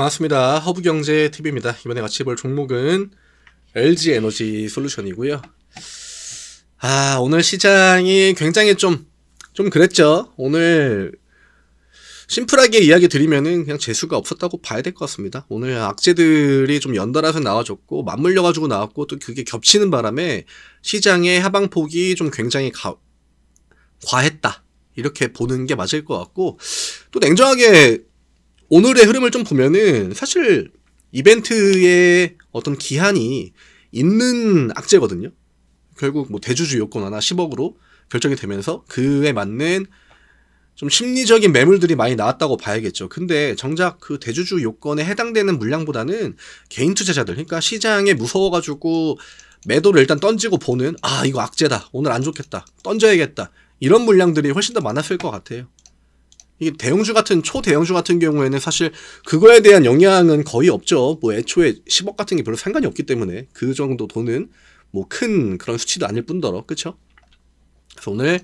반갑습니다. 허브경제TV입니다. 이번에 같이 볼 종목은 LG 에너지 솔루션이고요. 아, 오늘 시장이 굉장히 좀, 좀 그랬죠. 오늘 심플하게 이야기 드리면은 그냥 재수가 없었다고 봐야 될 것 같습니다. 오늘 악재들이 좀 연달아서 나와줬고, 맞물려가지고 나왔고, 또 그게 겹치는 바람에 시장의 하방폭이 좀 굉장히 가, 과했다. 이렇게 보는 게 맞을 것 같고, 또 냉정하게 오늘의 흐름을 좀 보면은 사실 이벤트의 어떤 기한이 있는 악재거든요. 결국 뭐 대주주 요건 하나 10억으로 결정이 되면서 그에 맞는 좀 심리적인 매물들이 많이 나왔다고 봐야겠죠. 근데 정작 그 대주주 요건에 해당되는 물량보다는 개인 투자자들, 그러니까 시장에 무서워가지고 매도를 일단 던지고 보는 아 이거 악재다 오늘 안 좋겠다 던져야겠다 이런 물량들이 훨씬 더 많았을 것 같아요. 이게 대형주 같은 초대형주 같은 경우에는 사실 그거에 대한 영향은 거의 없죠. 뭐 애초에 10억 같은 게 별로 상관이 없기 때문에 그 정도 돈은 뭐 큰 그런 수치도 아닐 뿐더러 그렇죠? 그래서 오늘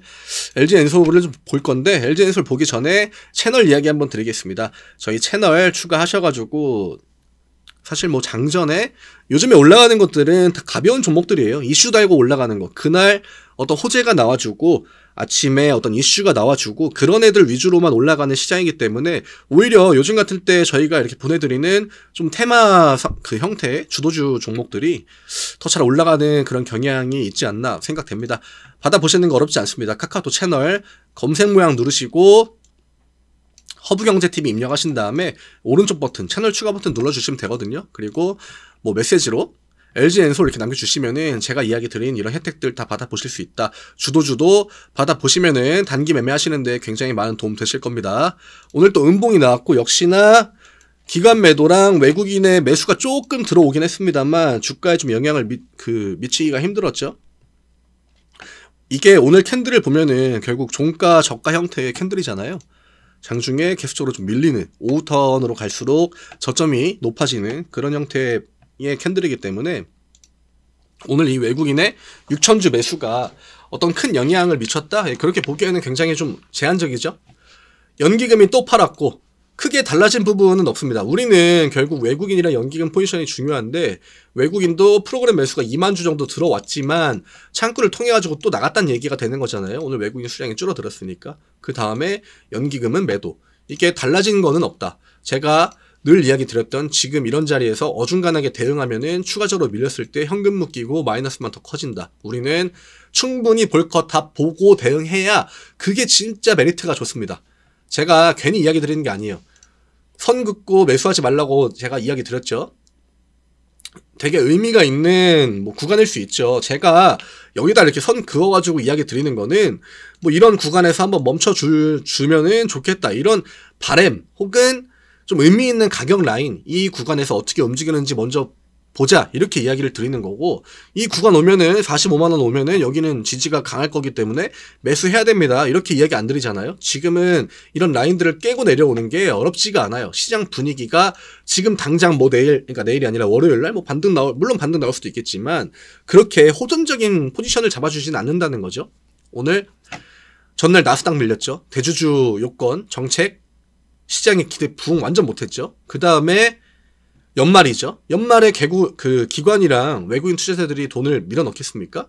LG 엔솔을 좀 볼 건데 LG 엔솔 보기 전에 채널 이야기 한번 드리겠습니다. 저희 채널 추가하셔가지고 사실 뭐 장전에 요즘에 올라가는 것들은 다 가벼운 종목들이에요. 이슈 달고 올라가는 거. 그날 어떤 호재가 나와주고 아침에 어떤 이슈가 나와주고 그런 애들 위주로만 올라가는 시장이기 때문에 오히려 요즘 같은 때 저희가 이렇게 보내드리는 좀 테마 그형태 주도주 종목들이 더 잘 올라가는 그런 경향이 있지 않나 생각됩니다. 받아보시는 거 어렵지 않습니다. 카카오톡 채널 검색 모양 누르시고 허브경제TV 입력하신 다음에 오른쪽 버튼 채널 추가 버튼 눌러주시면 되거든요. 그리고 뭐 메시지로 LG 엔솔 이렇게 남겨주시면은 제가 이야기 드린 이런 혜택들 다 받아보실 수 있다. 주도주도 받아보시면은 단기 매매하시는데 굉장히 많은 도움 되실 겁니다. 오늘 또 은봉이 나왔고 역시나 기간 매도랑 외국인의 매수가 조금 들어오긴 했습니다만 주가에 좀 영향을 미, 그 미치기가 힘들었죠. 이게 오늘 캔들을 보면은 결국 종가 저가 형태의 캔들이잖아요. 장중에 계속적으로 좀 밀리는 오후 턴으로 갈수록 저점이 높아지는 그런 형태의 캔들이기 때문에 오늘 이 외국인의 6천주 매수가 어떤 큰 영향을 미쳤다? 예, 그렇게 보기에는 굉장히 좀 제한적이죠. 연기금이 또 팔았고 크게 달라진 부분은 없습니다. 우리는 결국 외국인이랑 연기금 포지션이 중요한데 외국인도 프로그램 매수가 2만 주 정도 들어왔지만 창구를 통해 가지고 또 나갔다는 얘기가 되는 거잖아요. 오늘 외국인 수량이 줄어들었으니까 그 다음에 연기금은 매도 이게 달라진 거는 없다. 제가 늘 이야기 드렸던 지금 이런 자리에서 어중간하게 대응하면은 추가적으로 밀렸을 때 현금 묶이고 마이너스만 더 커진다. 우리는 충분히 볼 것 다 보고 대응해야 그게 진짜 메리트가 좋습니다. 제가 괜히 이야기 드리는 게 아니에요. 선 긋고 매수하지 말라고 제가 이야기 드렸죠. 되게 의미가 있는 뭐 구간일 수 있죠. 제가 여기다 이렇게 선 그어가지고 이야기 드리는 거는 뭐 이런 구간에서 한번 멈춰 주면은 좋겠다. 이런 바램 혹은 좀 의미 있는 가격 라인 이 구간에서 어떻게 움직이는지 먼저 보자 이렇게 이야기를 드리는 거고 이 구간 오면은 45만 원 오면은 여기는 지지가 강할 거기 때문에 매수해야 됩니다 이렇게 이야기 안 드리잖아요 지금은 이런 라인들을 깨고 내려오는 게 어렵지가 않아요 시장 분위기가 지금 당장 뭐 내일 그러니까 내일이 아니라 월요일 날 뭐 반등 나올 물론 반등 나올 수도 있겠지만 그렇게 호전적인 포지션을 잡아주진 않는다는 거죠 오늘 전날 나스닥 밀렸죠 대주주 요건 정책 시장의 기대 부응 완전 못했죠. 그 다음에 연말이죠. 연말에 개구 그 기관이랑 외국인 투자자들이 돈을 밀어넣겠습니까?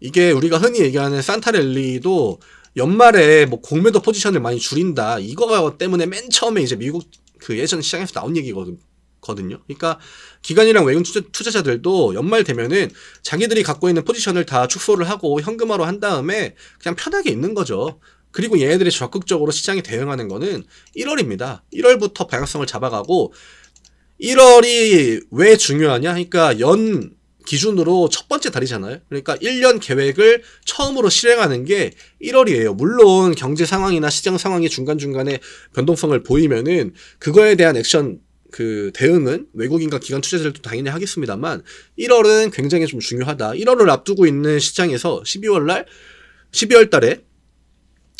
이게 우리가 흔히 얘기하는 산타랠리도 연말에 뭐 공매도 포지션을 많이 줄인다. 이거 가 때문에 맨 처음에 이제 미국 그 예전 시장에서 나온 얘기거든요. 그러니까 기관이랑 외국 투자, 자들도 연말 되면은 자기들이 갖고 있는 포지션을 다 축소를 하고 현금화로 한 다음에 그냥 편하게 있는 거죠. 그리고 얘네들이 적극적으로 시장에 대응하는 거는 1월입니다. 1월부터 방향성을 잡아가고 1월이 왜 중요하냐? 그러니까 연 기준으로 첫 번째 달이잖아요. 그러니까 1년 계획을 처음으로 실행하는 게 1월이에요. 물론 경제 상황이나 시장 상황이 중간중간에 변동성을 보이면은 그거에 대한 액션 그 대응은 외국인과 기관 투자자들도 당연히 하겠습니다만 1월은 굉장히 좀 중요하다. 1월을 앞두고 있는 시장에서 12월 날 12월 달에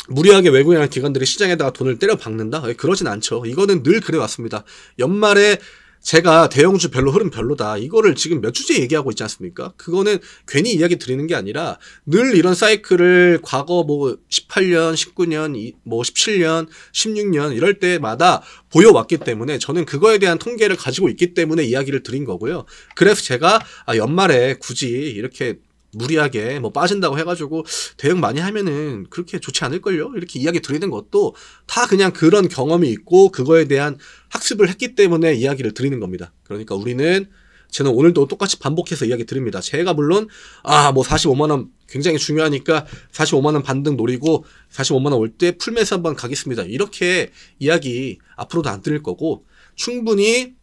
무리하게 외국이나 기관들이 시장에다가 돈을 때려 박는다? 예, 그러진 않죠. 이거는 늘 그래 왔습니다. 연말에 제가 대형주 별로 흐름 별로다. 이거를 지금 몇 주째 얘기하고 있지 않습니까? 그거는 괜히 이야기 드리는 게 아니라 늘 이런 사이클을 과거 뭐 18년, 19년, 뭐 17년, 16년 이럴 때마다 보여왔기 때문에 저는 그거에 대한 통계를 가지고 있기 때문에 이야기를 드린 거고요. 그래서 제가 아, 연말에 굳이 이렇게 무리하게 뭐 빠진다고 해가지고 대응 많이 하면은 그렇게 좋지 않을걸요? 이렇게 이야기 드리는 것도 다 그냥 그런 경험이 있고 그거에 대한 학습을 했기 때문에 이야기를 드리는 겁니다. 그러니까 우리는 저는 오늘도 똑같이 반복해서 이야기 드립니다. 제가 물론 아뭐 45만원 굉장히 중요하니까 45만원 반등 노리고 45만원 올 때 풀매수 한번 가겠습니다. 이렇게 이야기 앞으로도 안 드릴 거고 충분히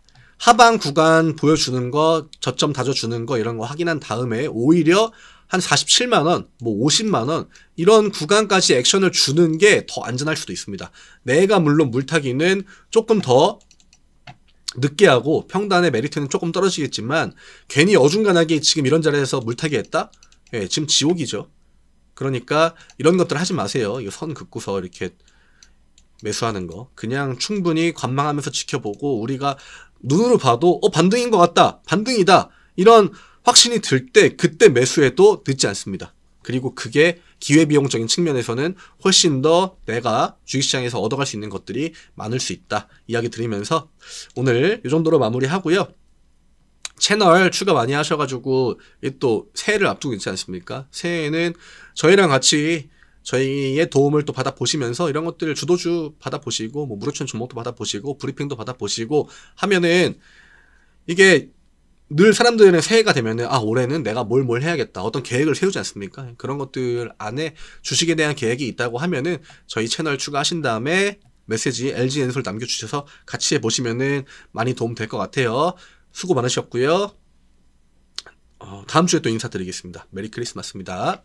하방 구간 보여주는 거, 저점 다져주는 거 이런 거 확인한 다음에 오히려 한 47만 원, 뭐 50만 원 이런 구간까지 액션을 주는 게 더 안전할 수도 있습니다. 내가 물론 물타기는 조금 더 늦게 하고 평단의 메리트는 조금 떨어지겠지만 괜히 어중간하게 지금 이런 자리에서 물타기 했다? 예, 지금 지옥이죠. 그러니까 이런 것들 하지 마세요. 이 선 긋고서 이렇게 매수하는 거. 그냥 충분히 관망하면서 지켜보고 우리가 눈으로 봐도 어 반등인 것 같다 반등이다 이런 확신이 들 때 그때 매수해도 늦지 않습니다. 그리고 그게 기회비용적인 측면에서는 훨씬 더 내가 주식시장에서 얻어갈 수 있는 것들이 많을 수 있다 이야기 드리면서 오늘 이 정도로 마무리하고요. 채널 추가 많이 하셔가지고 또 새해를 앞두고 있지 않습니까? 새해에는 저희랑 같이 저희의 도움을 또 받아 보시면서 이런 것들을 주도주 받아 보시고 뭐 무료천 종목도 받아 보시고 브리핑도 받아 보시고 하면은 이게 늘사람들의 새해가 되면은 아 올해는 내가 뭘 뭘 해야겠다 어떤 계획을 세우지 않습니까 그런 것들 안에 주식에 대한 계획이 있다고 하면은 저희 채널 추가하신 다음에 메시지 LG 엔솔 남겨주셔서 같이 해보시면은 많이 도움 될 것 같아요 수고 많으셨고요 어, 다음 주에 또 인사드리겠습니다 메리 크리스마스입니다.